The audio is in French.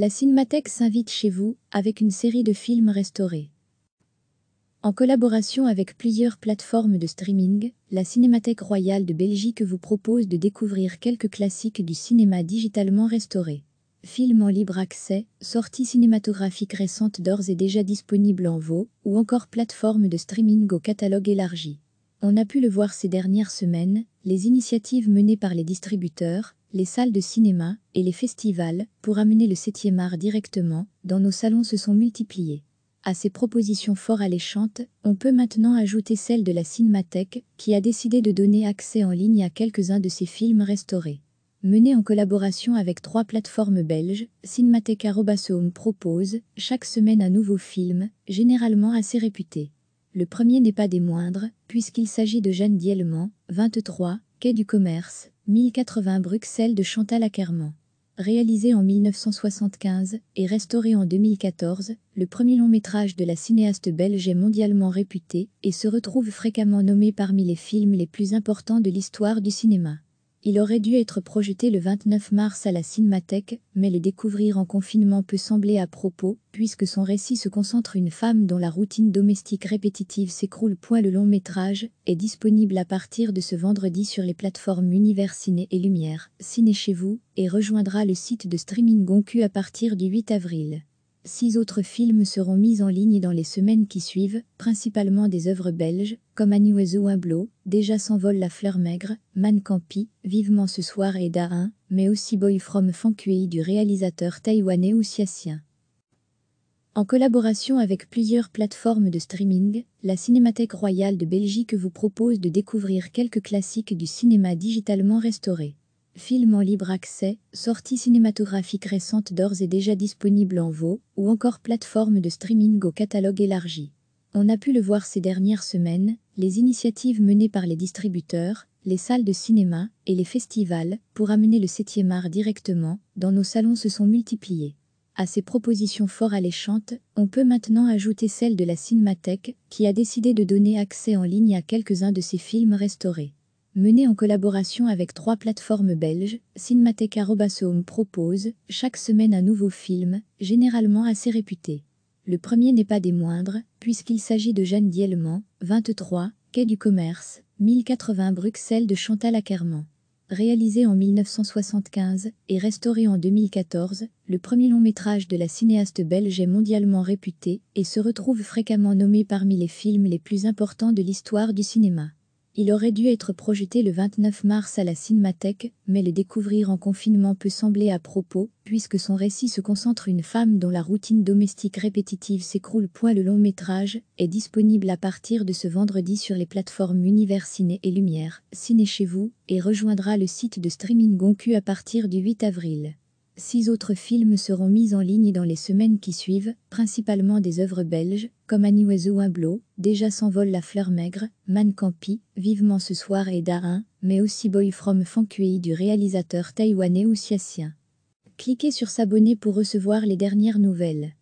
La Cinémathèque s'invite chez vous avec une série de films restaurés. En collaboration avec plusieurs plateformes de streaming, la Cinémathèque royale de Belgique vous propose de découvrir quelques classiques du cinéma digitalement restauré. Films en libre accès, sorties cinématographiques récentes d'ores et déjà disponibles en VOD ou encore plateformes de streaming au catalogue élargi. On a pu le voir ces dernières semaines, les initiatives menées par les distributeurs, les salles de cinéma et les festivals pour amener le 7e art directement dans nos salons se sont multipliés. À ces propositions fort alléchantes, on peut maintenant ajouter celle de la Cinémathèque qui a décidé de donner accès en ligne à quelques-uns de ses films restaurés. Menée en collaboration avec trois plateformes belges, Cinémathèque propose chaque semaine un nouveau film, généralement assez réputé. Le premier n'est pas des moindres, puisqu'il s'agit de Jeanne Dielman, 23, Quai du Commerce, 1080 Bruxelles de Chantal Ackerman. Réalisé en 1975 et restauré en 2014, le premier long métrage de la cinéaste belge est mondialement réputé et se retrouve fréquemment nommé parmi les films les plus importants de l'histoire du cinéma. Il aurait dû être projeté le 29 mars à la Cinémathèque, mais le découvrir en confinement peut sembler à propos, puisque son récit se concentre une femme dont la routine domestique répétitive s'écroule. point Le long métrage est disponible à partir de ce vendredi sur les plateformes Univers Ciné et Lumière, Ciné chez vous, et rejoindra le site de streaming Goncu à partir du 8 avril. Six autres films seront mis en ligne dans les semaines qui suivent, principalement des œuvres belges, comme un blow »,« Déjà s'envole la fleur maigre, Man Campi, Vivement ce soir et darin mais aussi Boy from Fankui du réalisateur taïwanais Oussiassien. En collaboration avec plusieurs plateformes de streaming, la Cinémathèque royale de Belgique vous propose de découvrir quelques classiques du cinéma digitalement restauré films en libre accès, sorties cinématographiques récentes d'ores et déjà disponibles en VOD ou encore plateformes de streaming au catalogue élargi. On a pu le voir ces dernières semaines, les initiatives menées par les distributeurs, les salles de cinéma et les festivals pour amener le 7e art directement dans nos salons se sont multipliées. À ces propositions fort alléchantes, on peut maintenant ajouter celle de la Cinémathèque, qui a décidé de donner accès en ligne à quelques-uns de ses films restaurés. Mené en collaboration avec trois plateformes belges, Cinematheca Robasome propose chaque semaine un nouveau film, généralement assez réputé. Le premier n'est pas des moindres, puisqu'il s'agit de Jeanne Dielman, 23, Quai du Commerce, 1080 Bruxelles de Chantal Ackerman. Réalisé en 1975 et restauré en 2014, le premier long métrage de la cinéaste belge est mondialement réputé et se retrouve fréquemment nommé parmi les films les plus importants de l'histoire du cinéma. Il aurait dû être projeté le 29 mars à la Cinémathèque, mais le découvrir en confinement peut sembler à propos, puisque son récit se concentre une femme dont la routine domestique répétitive s'écroule. Le long métrage est disponible à partir de ce vendredi sur les plateformes Univers Ciné et Lumière, Ciné chez vous, et rejoindra le site de streaming Goncu à partir du 8 avril. Six autres films seront mis en ligne dans les semaines qui suivent, principalement des œuvres belges, comme Annie Oiseau Imblot, Déjà s'envole la fleur maigre, Man Campi, Vivement ce soir et Darin, mais aussi Boy from Fankui du réalisateur taïwanais ou Cliquez sur s'abonner pour recevoir les dernières nouvelles.